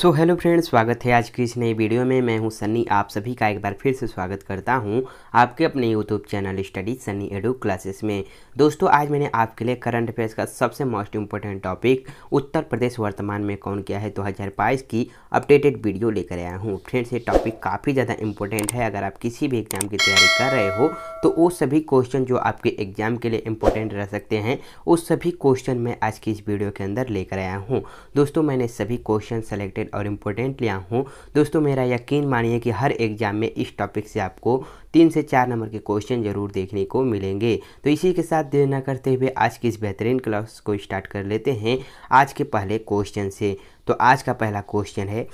so hello friends स्वागत है आज की इस नई वीडियो में मैं हूं सन्नी आप सभी का एक बार फिर से स्वागत करता हूं आपके अपने YouTube channel study Sunny Edu classes में दोस्तों आज मैंने आपके लिए करंट अफेयर्स का सबसे most important topic Uttar Pradesh वर्तमान में कौन किया है 2022 की अपडेटेड वीडियो लेकर आया हूँ फ्रेंड्स ये टॉपिक काफ़ी ज़्यादा इंपॉर्टेंट है अगर आप किसी भी एग्ज़ाम की तैयारी कर रहे हो तो वो सभी क्वेश्चन जो आपके एग्ज़ाम के लिए इम्पोर्टेंट रह सकते हैं उस सभी क्वेश्चन मैं आज की इस वीडियो के अंदर लेकर आया हूँ दोस्तों मैंने सभी क्वेश्चन सेलेक्टेड रिलेटेड और इम्पोर्टेंट लिया हूँ दोस्तों मेरा यकीन मानिए कि हर एग्जाम में इस टॉपिक से आपको तीन से चार नंबर के क्वेश्चन जरूर देखने को मिलेंगे तो इसी के साथ देर न करते हुए आज की इस बेहतरीन क्लास को स्टार्ट कर लेते हैं आज के पहले क्वेश्चन से तो आज का पहला क्वेश्चन है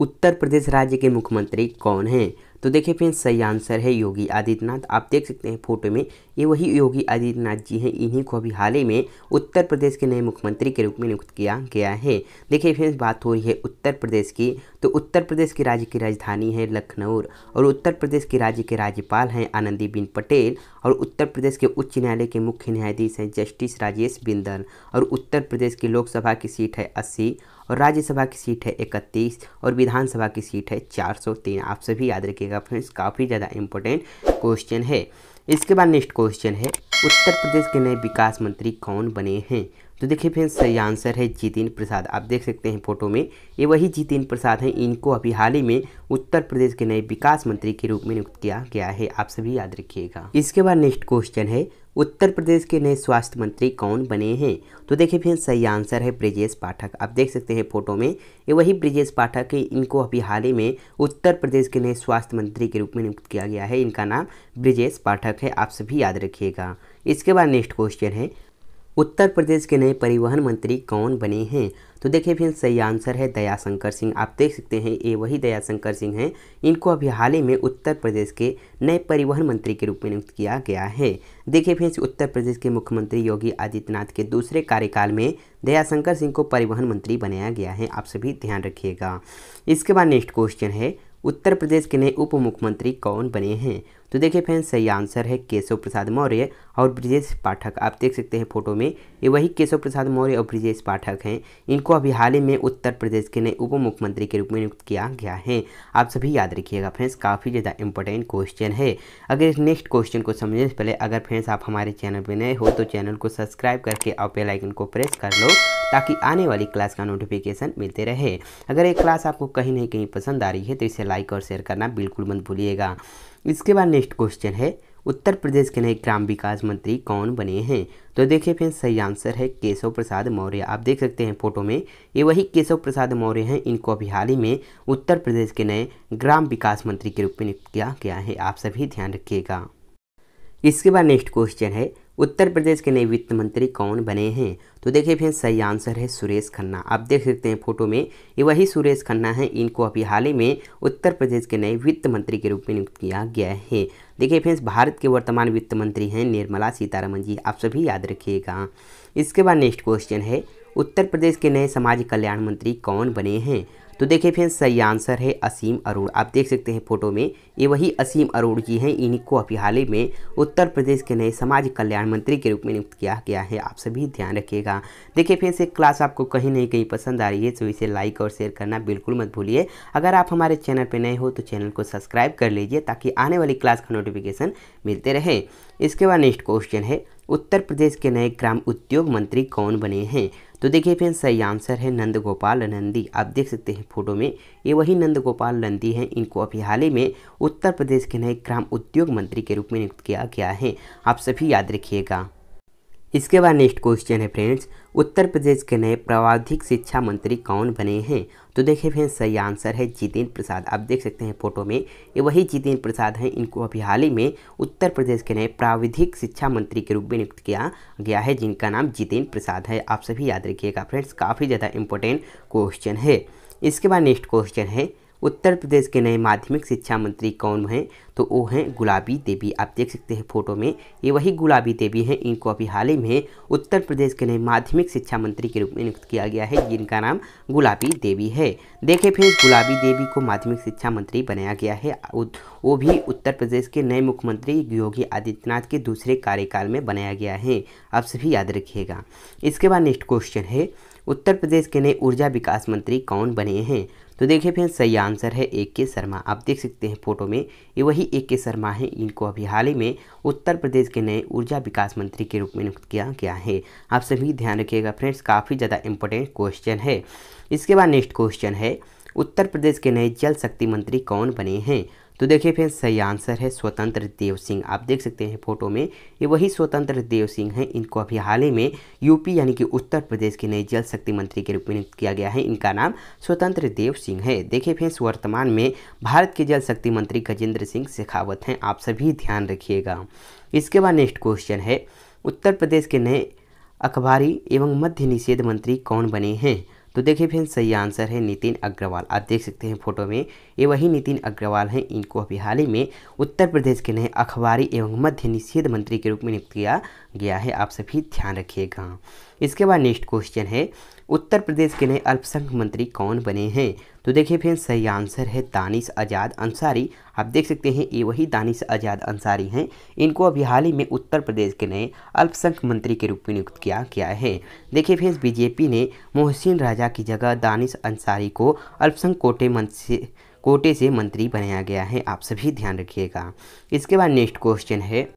उत्तर प्रदेश राज्य के मुख्यमंत्री कौन हैं तो देखिए फ्रेंड्स सही आंसर है योगी आदित्यनाथ आप देख सकते हैं फोटो में ये वही योगी आदित्यनाथ जी हैं इन्हीं को अभी हाल ही में उत्तर प्रदेश के नए मुख्यमंत्री के रूप में नियुक्त किया गया है देखिए फ्रेंड्स बात हो रही है उत्तर प्रदेश की तो उत्तर प्रदेश के राज्य की राजधानी है लखनऊ और उत्तर प्रदेश के राज्य के राज्यपाल हैं आनंदीबेन पटेल और उत्तर प्रदेश के उच्च न्यायालय के मुख्य न्यायाधीश हैं जस्टिस राजेश बिंदल और उत्तर प्रदेश की लोकसभा की सीट है अस्सी और राज्यसभा की सीट है इकतीस और विधानसभा की सीट है तीन आप सभी याद रखिएगा फ्रेंड्स काफ़ी ज़्यादा इंपॉर्टेंट क्वेश्चन है इसके बाद नेक्स्ट क्वेश्चन है उत्तर प्रदेश के नए विकास मंत्री कौन बने हैं तो देखिए फ्रेंड्स सही आंसर है जितिन प्रसाद आप देख सकते हैं फोटो में ये वही जितिन प्रसाद हैं इनको अभी हाल ही में उत्तर प्रदेश के नए विकास मंत्री के रूप में नियुक्त किया गया है आप सभी याद रखिएगा इसके बाद नेक्स्ट क्वेश्चन है उत्तर प्रदेश के नए स्वास्थ्य मंत्री कौन बने हैं तो देखिए फिर सही आंसर है ब्रिजेश पाठक आप देख सकते हैं फोटो में ये वही ब्रिजेश पाठक है इनको अभी हाल ही में उत्तर प्रदेश के नए स्वास्थ्य मंत्री के रूप में नियुक्त किया गया है इनका नाम ब्रिजेश पाठक है आप सभी याद रखिएगा इसके बाद नेक्स्ट क्वेश्चन है उत्तर प्रदेश के नए परिवहन मंत्री कौन बने हैं तो देखिए फिर सही आंसर है दयाशंकर सिंह आप देख सकते हैं ये वही दयाशंकर सिंह हैं इनको अभी हाल ही में उत्तर प्रदेश के नए परिवहन मंत्री के रूप में नियुक्त किया गया है देखिए फिर उत्तर प्रदेश के मुख्यमंत्री योगी आदित्यनाथ के दूसरे कार्यकाल में दयाशंकर सिंह को परिवहन मंत्री बनाया गया है आप सभी ध्यान रखिएगा इसके बाद नेक्स्ट क्वेश्चन है उत्तर प्रदेश के नए उप मुख्यमंत्री कौन बने हैं तो देखिए फ्रेंड्स सही आंसर है केशव प्रसाद मौर्य और ब्रिजेश पाठक आप देख सकते हैं फोटो में ये वही केशव प्रसाद मौर्य और ब्रिजेश पाठक हैं इनको अभी हाल ही में उत्तर प्रदेश के नए उप मुख्यमंत्री के रूप में नियुक्त किया गया है आप सभी याद रखिएगा फ्रेंड्स काफ़ी ज़्यादा इंपॉर्टेंट क्वेश्चन है अगर इस नेक्स्ट क्वेश्चन को समझने से पहले अगर फ्रेंड्स आप हमारे चैनल पर नए हो तो चैनल को सब्सक्राइब करके और बेलाइकन को प्रेस कर लो ताकि आने वाली क्लास का नोटिफिकेशन मिलते रहे अगर ये क्लास आपको कहीं नहीं कहीं पसंद आ रही है तो इसे लाइक और शेयर करना बिल्कुल मत भूलिएगा इसके बाद नेक्स्ट क्वेश्चन है उत्तर प्रदेश के नए ग्राम विकास मंत्री कौन बने हैं तो देखिए फिर सही आंसर है केशव प्रसाद मौर्य आप देख सकते हैं फोटो में ये वही केशव प्रसाद मौर्य हैं इनको अभी हाल ही में उत्तर प्रदेश के नए ग्राम विकास मंत्री के रूप में नियुक्त किया गया है आप सभी ध्यान रखिएगा इसके बाद नेक्स्ट क्वेश्चन है उत्तर प्रदेश के नए वित्त मंत्री कौन बने हैं तो देखिए फिर सही आंसर है सुरेश खन्ना आप देख सकते हैं फोटो में ये वही सुरेश खन्ना हैं इनको अभी हाल ही में उत्तर प्रदेश के नए वित्त मंत्री के रूप में नियुक्त किया गया है देखिए फिर भारत के वर्तमान वित्त मंत्री हैं निर्मला सीतारमन जी आप सभी याद रखिएगा इसके बाद नेक्स्ट क्वेश्चन है उत्तर प्रदेश के नए समाज कल्याण मंत्री कौन बने हैं तो देखिए फ्रेंड्स सही आंसर है असीम अरोड़ आप देख सकते हैं फोटो में ये वही असीम अरोड़ जी हैं इन्हीं को अभी हाल ही में उत्तर प्रदेश के नए समाज कल्याण मंत्री के रूप में नियुक्त किया गया है आप सभी ध्यान रखिएगा देखिए फ्रेंड्स ये क्लास आपको कहीं नहीं कहीं पसंद आ रही है तो इसे लाइक और शेयर करना बिल्कुल मत भूलिए अगर आप हमारे चैनल पर नए हो तो चैनल को सब्सक्राइब कर लीजिए ताकि आने वाली क्लास का नोटिफिकेशन मिलते रहे इसके बाद नेक्स्ट क्वेश्चन है उत्तर प्रदेश के नए ग्राम उद्योग मंत्री कौन बने हैं तो देखिए फिर सही आंसर है नंद गोपाल नंदी आप देख सकते हैं फोटो में ये वही नंद गोपाल नंदी हैं इनको अभी हाल ही में उत्तर प्रदेश के नए ग्राम उद्योग मंत्री के रूप में नियुक्त किया गया है आप सभी याद रखिएगा इसके बाद नेक्स्ट क्वेश्चन है फ्रेंड्स उत्तर प्रदेश के नए प्रावधिक शिक्षा मंत्री कौन बने हैं तो देखिए फ्रेंड्स सही आंसर है जितेंद्र प्रसाद आप देख सकते हैं फोटो में ये वही जितेंद्र प्रसाद हैं इनको अभी हाल ही में उत्तर प्रदेश के नए प्राविधिक शिक्षा मंत्री के रूप में नियुक्त किया गया है जिनका नाम जितेंद्र प्रसाद है आप सभी याद रखिएगा फ्रेंड्स काफ़ी ज़्यादा इंपॉर्टेंट क्वेश्चन है इसके बाद नेक्स्ट क्वेश्चन है उत्तर प्रदेश के नए माध्यमिक शिक्षा मंत्री कौन हैं तो वो हैं गुलाबी देवी आप देख सकते हैं फोटो में ये वही गुलाबी देवी हैं इनको अभी हाल ही में उत्तर प्रदेश के नए माध्यमिक शिक्षा मंत्री के रूप में नियुक्त किया गया है जिनका नाम गुलाबी देवी है देखें फिर गुलाबी देवी को माध्यमिक शिक्षा मंत्री बनाया गया है वो भी उत्तर प्रदेश के नए मुख्यमंत्री योगी आदित्यनाथ के दूसरे कार्यकाल में बनाया गया है आप सभी याद रखिएगा इसके बाद नेक्स्ट क्वेश्चन है उत्तर प्रदेश के नए ऊर्जा विकास मंत्री कौन बने हैं तो देखिए फ्रेंड्स सही आंसर है ए के शर्मा आप देख सकते हैं फोटो में ये वही ए के शर्मा हैं इनको अभी हाल ही में उत्तर प्रदेश के नए ऊर्जा विकास मंत्री के रूप में नियुक्त किया गया है आप सभी ध्यान रखिएगा फ्रेंड्स काफ़ी ज़्यादा इंपॉर्टेंट क्वेश्चन है इसके बाद नेक्स्ट क्वेश्चन है उत्तर प्रदेश के नए जल शक्ति मंत्री कौन बने हैं तो देखिए फिर सही आंसर है स्वतंत्र देव सिंह आप देख सकते हैं फोटो में ये वही स्वतंत्र देव सिंह हैं इनको अभी हाल ही में यूपी यानी कि उत्तर प्रदेश के नए जल शक्ति मंत्री के रूप में नियुक्त किया गया है इनका नाम स्वतंत्र देव सिंह है देखिए फ्रेंड्स वर्तमान में भारत के जल शक्ति मंत्री गजेंद्र सिंह शेखावत हैं आप सभी ध्यान रखिएगा इसके बाद नेक्स्ट क्वेश्चन है उत्तर प्रदेश के नए अखबारी एवं मध्य निषेध मंत्री कौन बने हैं तो देखिए फिर सही आंसर है नितिन अग्रवाल आप देख सकते हैं फोटो में ये वही नितिन अग्रवाल हैं इनको अभी हाल ही में उत्तर प्रदेश के नए अखबारी एवं मध्य निषेध मंत्री के रूप में नियुक्त किया गया है आप सभी ध्यान रखिएगा इसके बाद नेक्स्ट क्वेश्चन है उत्तर प्रदेश के नए अल्पसंख्यक मंत्री कौन बने हैं तो देखिए फ्रेंड्स सही आंसर है दानिश आज़ाद अंसारी आप देख सकते हैं ये वही दानिश आज़ाद अंसारी हैं इनको अभी हाल ही में उत्तर प्रदेश के नए अल्पसंख्यक मंत्री के रूप में नियुक्त किया गया है देखिए फ्रेंड्स बीजेपी ने मोहसिन राजा की जगह दानिश अंसारी को अल्पसंख्यक कोटे मंत्री कोटे से मंत्री बनाया गया है आप सभी ध्यान रखिएगा इसके बाद नेक्स्ट क्वेश्चन है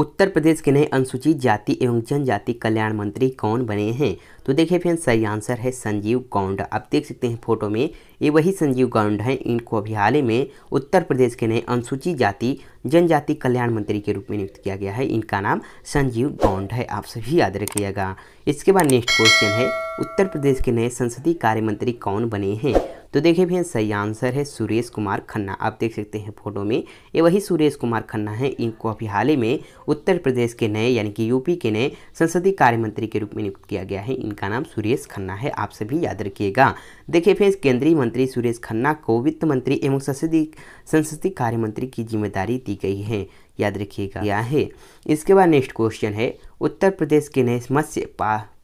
उत्तर प्रदेश के नए अनुसूचित जाति एवं जनजाति कल्याण मंत्री कौन बने हैं तो देखिए फिर सही आंसर है संजीव गौंड आप देख सकते हैं फोटो में ये वही संजीव गौंड हैं इनको अभी हाल ही में उत्तर प्रदेश के नए अनुसूचित जाति जनजाति कल्याण मंत्री के रूप में नियुक्त किया गया है इनका नाम संजीव गौंड है आप सभी याद रखिएगा इसके बाद नेक्स्ट क्वेश्चन है उत्तर प्रदेश के नए संसदीय कार्य मंत्री कौन बने हैं तो देखिए भैया सही आंसर है सुरेश कुमार खन्ना आप देख सकते हैं फोटो में ये वही सुरेश कुमार खन्ना है इनको अभी हाल ही में उत्तर प्रदेश के नए यानी कि यूपी के नए संसदीय कार्य मंत्री के रूप में नियुक्त किया गया है इनका नाम सुरेश खन्ना है आप सभी याद रखिएगा देखिए फिर केंद्रीय मंत्री सुरेश खन्ना को वित्त मंत्री एवं संसदीय संसदीय कार्य मंत्री की जिम्मेदारी दी गई है याद रखिएगा यह है इसके बाद नेक्स्ट क्वेश्चन है उत्तर प्रदेश के नए मत्स्य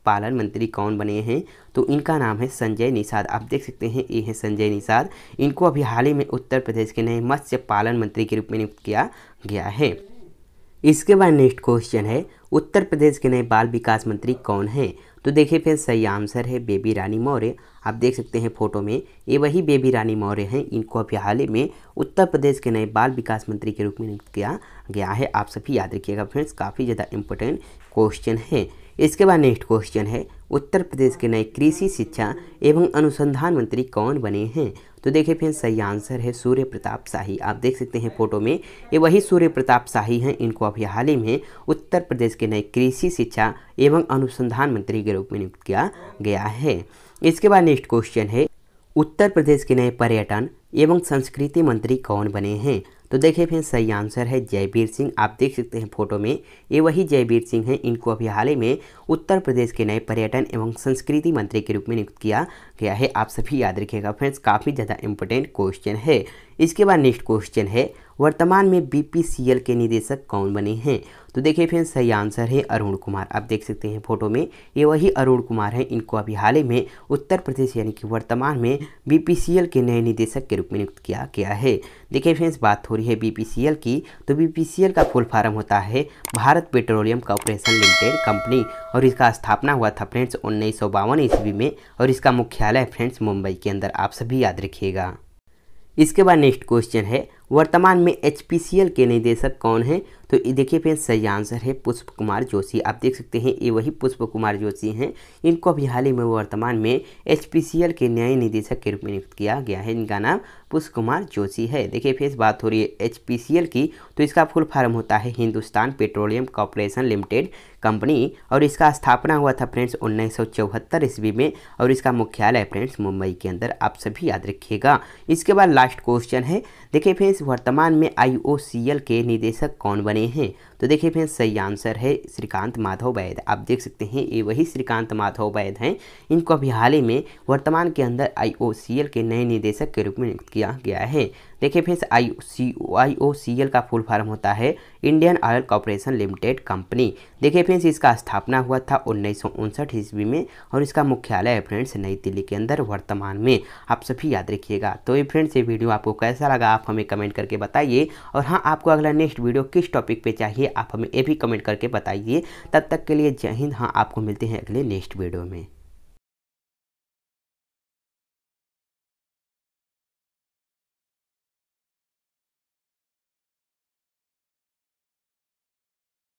पशुपालन मंत्री कौन बने हैं तो इनका नाम है संजय निषाद आप देख सकते हैं ये हैं संजय निषाद इनको अभी हाल ही में उत्तर प्रदेश के नए मत्स्य पालन मंत्री के रूप में नियुक्त किया गया है इसके बाद नेक्स्ट क्वेश्चन है उत्तर प्रदेश के नए बाल विकास मंत्री कौन हैं तो देखिए फिर सही आंसर है बेबी रानी मौर्य आप देख सकते हैं फोटो में ये वही बेबी रानी मौर्य हैं इनको अभी हाल ही में उत्तर प्रदेश के नए बाल विकास मंत्री के रूप में नियुक्त किया गया है आप सभी याद रखिएगा फ्रेंड्स काफ़ी ज़्यादा इम्पोर्टेंट क्वेश्चन है इसके बाद नेक्स्ट क्वेश्चन है उत्तर प्रदेश के नए कृषि शिक्षा एवं अनुसंधान मंत्री कौन बने हैं तो देखिए फिर सही आंसर है सूर्य प्रताप शाही आप देख सकते हैं फोटो में ये वही सूर्य प्रताप शाही हैं इनको अभी हाल ही में उत्तर प्रदेश के नए कृषि शिक्षा एवं अनुसंधान मंत्री के रूप में नियुक्त किया गया है इसके बाद नेक्स्ट क्वेश्चन है उत्तर प्रदेश के नए पर्यटन एवं संस्कृति मंत्री कौन बने हैं तो देखिए फिर सही आंसर है जयवीर सिंह आप देख सकते हैं फोटो में ये वही जयवीर सिंह हैं इनको अभी हाल ही में उत्तर प्रदेश के नए पर्यटन एवं संस्कृति मंत्री के रूप में नियुक्त किया गया है आप सभी याद रखिएगा फ्रेंड्स काफ़ी ज़्यादा इंपॉर्टेंट क्वेश्चन है इसके बाद नेक्स्ट क्वेश्चन है वर्तमान में बीपीसीएल के निदेशक कौन बने हैं तो देखिए फ्रेंड्स सही आंसर है अरुण कुमार आप देख सकते हैं फोटो में ये वही अरुण कुमार हैं इनको अभी हाल ही में उत्तर प्रदेश यानी कि वर्तमान में बीपीसीएल के नए निदेशक के रूप में नियुक्त किया गया है देखिए फ्रेंड्स बात हो रही है बी की तो बी का फुल फार्म होता है Bharat Petroleum Corporation Limited company और इसका स्थापना हुआ था फ्रेंड्स उन्नीस सौ ईस्वी में और इसका मुख्यालय फ्रेंड्स मुंबई के अंदर आप सभी याद रखिएगा इसके बाद नेक्स्ट क्वेश्चन है वर्तमान में एच के निदेशक कौन हैं तो देखिए फ्रेंड सही आंसर है पुष्प कुमार जोशी आप देख सकते हैं ये वही पुष्प कुमार जोशी हैं इनको अभी हाल ही में वर्तमान में एच के न्याय निदेशक के रूप में नियुक्त किया गया है इनका नाम पुष्प कुमार जोशी है देखिए फ्रेंड्स बात हो रही है एच की तो इसका फुल फॉर्म होता है Hindustan Petroleum Corporation Limited company और इसका स्थापना हुआ था फ्रेंड्स उन्नीस सौ ईस्वी में और इसका मुख्यालय फ्रेंड्स मुंबई के अंदर आप सभी याद रखिएगा इसके बाद लास्ट क्वेश्चन है देखिए फ्रेंड्स वर्तमान में आई के निदेशक कौन बने रहे हैं तो देखिए फ्रेंड्स सही आंसर है श्रीकांत माधव वैद आप देख सकते हैं ये वही श्रीकांत माधव वैद हैं इनको अभी हाल ही में वर्तमान के अंदर आई के नए निदेशक के रूप में नियुक्त किया गया है देखिए friends I C I O C L का फुल फॉर्म होता है Indian Oil Corporation Limited company देखिए फ्रेंड्स इसका स्थापना हुआ था उन्नीस ईस्वी में और इसका मुख्यालय है फ्रेंड्स नई दिल्ली के अंदर वर्तमान में आप सभी याद रखिएगा तो ये फ्रेंड्स ये वीडियो आपको कैसा लगा आप हमें कमेंट करके बताइए और हाँ आपको अगला नेक्स्ट वीडियो किस टॉपिक पर चाहिए आप हमें ये भी कमेंट करके बताइए तब तक के लिए जय हिंद हाँ आपको मिलते हैं अगले नेक्स्ट वीडियो में